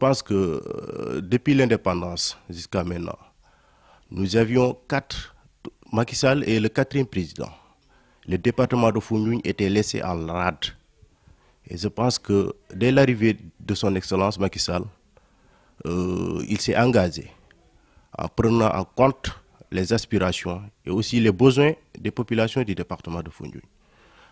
Je pense que euh, depuis l'indépendance jusqu'à maintenant, nous avions quatre, Macky Sall est le quatrième président. Le département de Founouin était laissé en rade. Et je pense que dès l'arrivée de son excellence Macky Sall, euh, il s'est engagé en prenant en compte les aspirations et aussi les besoins des populations du département de Founouin.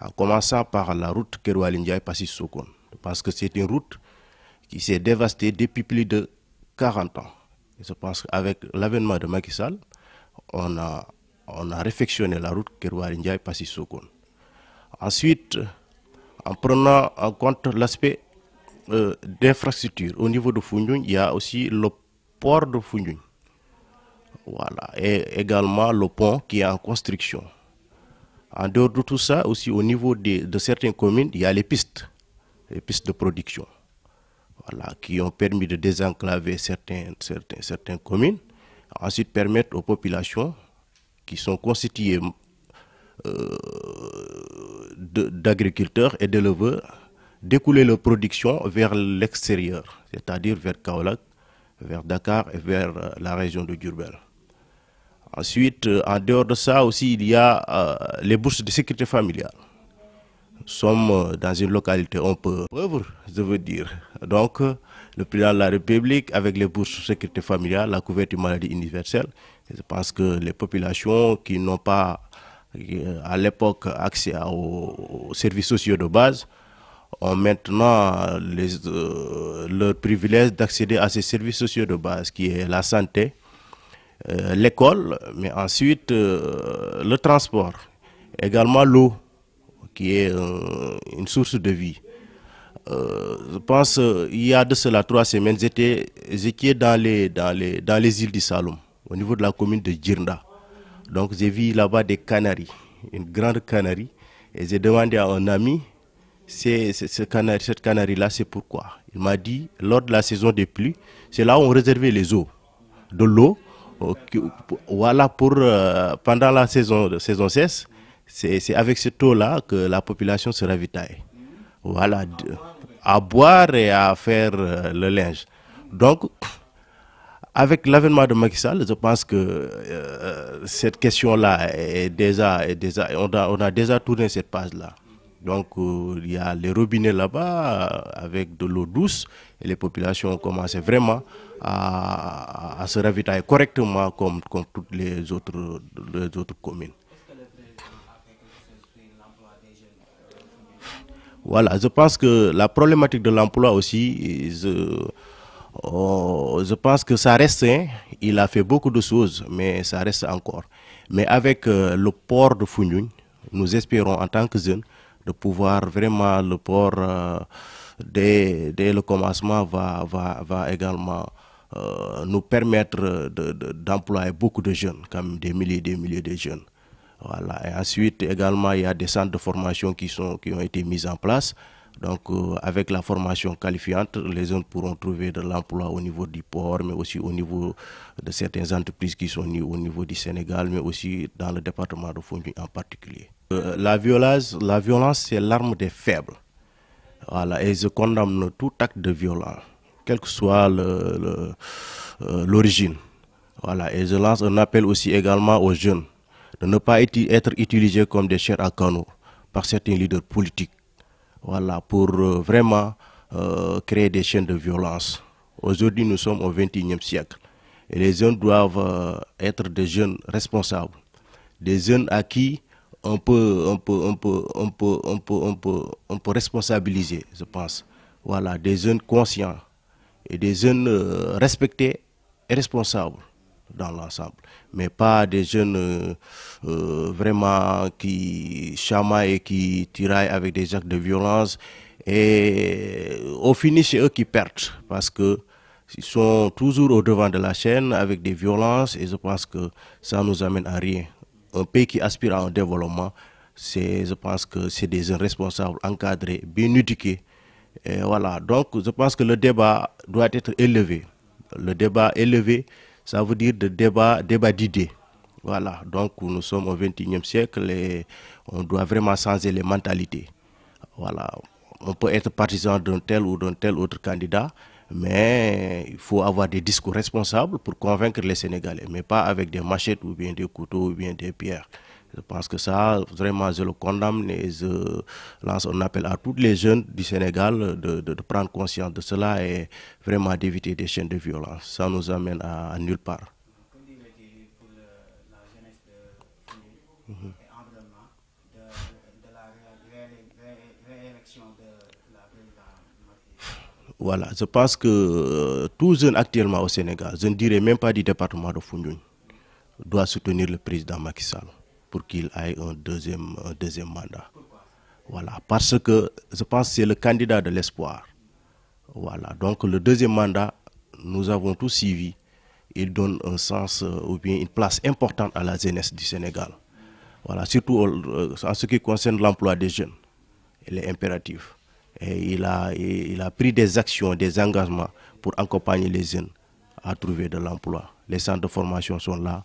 En commençant par la route Keroualindia et Passis Sokon. Parce que c'est une route qui s'est dévasté depuis plus de 40 ans. je pense qu'avec l'avènement de Macky on a, on réfectionné la route Kerouarindia et sogoun Ensuite, en prenant en compte l'aspect euh, d'infrastructure au niveau de Founjoun, il y a aussi le port de Founioun. Voilà. Et également le pont qui est en construction. En dehors de tout ça, aussi au niveau de certaines communes, il y a les pistes, les pistes de production qui ont permis de désenclaver certains, certaines communes, ensuite permettre aux populations qui sont constituées euh, d'agriculteurs et d'éleveurs d'écouler leur production vers l'extérieur, c'est-à-dire vers Kaolak, vers Dakar et vers euh, la région de Durbel. Ensuite, euh, en dehors de ça aussi, il y a les bourses de sécurité familiale sommes euh, dans une localité un peu pauvre, je veux dire. Donc, euh, le président de la République, avec les bourses sécurité familiale, la couverture maladie universelle, je pense que les populations qui n'ont pas euh, à l'époque accès aux services sociaux de base ont maintenant le privilège d'accéder à ces services sociaux de base, qui est la santé, l'école, mais ensuite le transport, également l'eau qui est euh, une source de vie. Euh, je pense euh, il y a de cela trois semaines, j'étais dans les, dans, les, dans les îles du Saloum, au niveau de la commune de Djirnda. Donc j'ai vu là-bas des canaries, une grande canarie, et j'ai demandé à un ami, c'est, ce canari, cette canarie-là, c'est pourquoi Il m'a dit, lors de la saison des pluies, c'est là où on réservait les eaux, de l'eau, voilà pour, pendant la saison, saison 16, c'est avec ce eau-là que la population se ravitaille. Voilà, à boire et à faire euh, le linge. Donc, avec l'avènement de Macky je pense que euh, cette question-là est déjà, on, a, déjà tourné cette page-là. Donc, euh, il y a les robinets là-bas avec de l'eau douce et les populations ont commencé vraiment à, se ravitailler correctement comme, comme toutes les autres, les autres communes. Voilà, je pense que la problématique de l'emploi aussi, je, oh, pense que ça reste, hein, il a fait beaucoup de choses, mais ça reste encore. Mais avec euh, le port de Funyun, nous espérons en tant que jeunes de pouvoir vraiment le port, euh, dès, le commencement, va, va, également euh, nous permettre d'employer beaucoup de jeunes, comme des milliers et des milliers de jeunes. Et ensuite, également, il y a des centres de formation qui, qui ont été mis en place. Donc, euh, avec la formation qualifiante, les jeunes pourront trouver de l'emploi au niveau du port, mais aussi au niveau de certaines entreprises qui sont au niveau du Sénégal, mais aussi dans le département de Fondu en particulier. Euh, la violence, la violence c'est l'arme des faibles. et je condamne tout acte de violence, quelle que soit euh, l'origine. et je lance un appel aussi également aux jeunes de ne pas être utilisés comme des chairs à canaux par certains leaders politiques. Voilà, pour euh, vraiment euh, créer des chaînes de violence. Aujourd'hui, nous sommes au XXIe siècle. Et les jeunes doivent euh, être des jeunes responsables, des jeunes à qui on peut, responsabiliser, je pense. Voilà, des jeunes conscients et des jeunes respectés et responsables dans l'ensemble, mais pas des jeunes euh, euh, vraiment qui chamaillent et qui tiraillent avec des actes de violence. Et au fini, c'est eux qui perdent parce que ils sont toujours au devant de la chaîne avec des violences et je pense que ça nous amène à rien. Un pays qui aspire à un développement, c'est, je pense que c'est des responsables encadrés, bien éduqués. Et voilà, donc je pense que le débat doit être élevé. Le débat élevé, ça veut dire de débat, débat d'idées. Voilà, donc nous sommes au XXIe siècle et on doit vraiment changer les mentalités. Voilà, on peut être partisan d'un tel ou d'un tel autre candidat, mais il faut avoir des discours responsables pour convaincre les Sénégalais, mais pas avec des machettes ou bien des couteaux ou bien des pierres. Je pense que ça, vraiment, je le condamne et je lance un appel à tous les jeunes du Sénégal de, prendre conscience de cela et vraiment d'éviter des chaînes de violence. Ça nous amène à, nulle part. Voilà, je pense que euh, tout jeune actuellement au Sénégal, je ne dirais même pas du département de Founioun, doit soutenir le président Macky Sall pour qu'il ait un deuxième, deuxième mandat. Voilà, parce que je pense que c'est le candidat de l'espoir. Voilà, donc le deuxième mandat, nous avons tous suivi. Il donne un sens euh, ou bien une place importante à la jeunesse du Sénégal. Voilà, surtout euh, en ce qui concerne l'emploi des jeunes. Il est impératif. et, il a pris des actions, des engagements pour accompagner les jeunes à trouver de l'emploi. Les centres de formation sont là,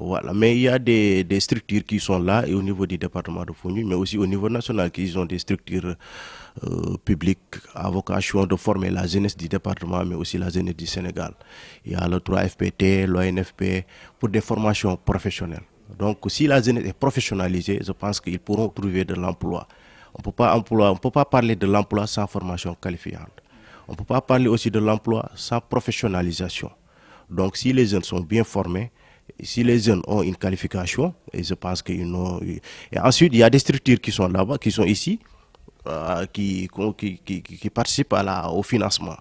Voilà, mais il y a des, structures qui sont là, et au niveau du département de Founi, mais aussi au niveau national, qui ont des structures euh, publiques à vocation de former la jeunesse du département, mais aussi la jeunesse du Sénégal. Il y a le 3FPT, l'ONFP, pour des formations professionnelles. Donc, si la jeunesse est professionnalisée, je pense qu'ils pourront trouver de l'emploi. On ne peut pas parler de l'emploi sans formation qualifiante. On ne peut pas parler aussi de l'emploi sans professionnalisation. Donc, si les jeunes sont bien formés, si les jeunes ont une qualification, et je pense qu'ils n'ont ensuite, il y a des structures qui sont là-bas, qui sont ici, euh, qui, participent au financement.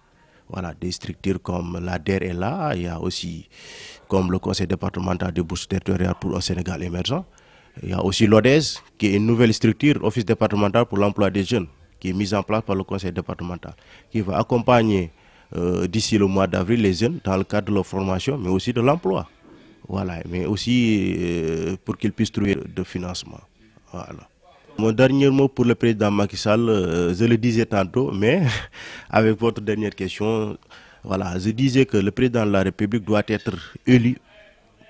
Voilà, des structures comme la e est là, il y a aussi comme le conseil départemental de bourse territoriale pour le Sénégal émergent. Il y a aussi l'ODES, qui est une nouvelle structure, office départemental pour l'emploi des jeunes, qui est mise en place par le conseil départemental, qui va accompagner euh, d'ici le mois d'avril les jeunes dans le cadre de leur formation, mais aussi de l'emploi. Voilà, mais aussi euh, pour qu'il puisse trouver de financement. Voilà. Mon dernier mot pour le président Macky Sall, euh, je le disais tantôt, mais avec votre dernière question, voilà, je disais que le président de la République doit être élu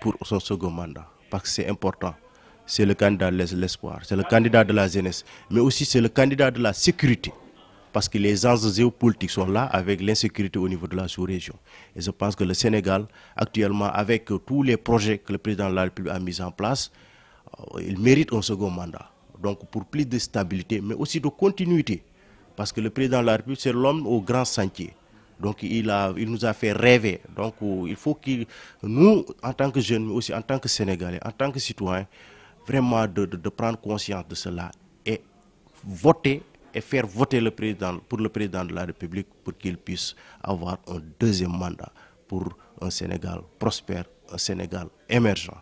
pour son second mandat, parce que c'est important. C'est le candidat de l'espoir, c'est le candidat de la jeunesse, mais aussi c'est le candidat de la sécurité parce que les enjeux géopolitiques sont là avec l'insécurité au niveau de la sous-région. Et je pense que le Sénégal, actuellement, avec tous les projets que le président de la République a mis en place, euh, il mérite un second mandat. Donc pour plus de stabilité, mais aussi de continuité. Parce que le président de la République, c'est l'homme au grand sentier. Donc il, a, il nous a fait rêver. Donc il faut que nous, en tant que jeunes, mais aussi en tant que Sénégalais, en tant que citoyens, vraiment de prendre conscience de cela et voter et faire voter le président, pour le président de la République pour qu'il puisse avoir un deuxième mandat pour un Sénégal prospère, un Sénégal émergent.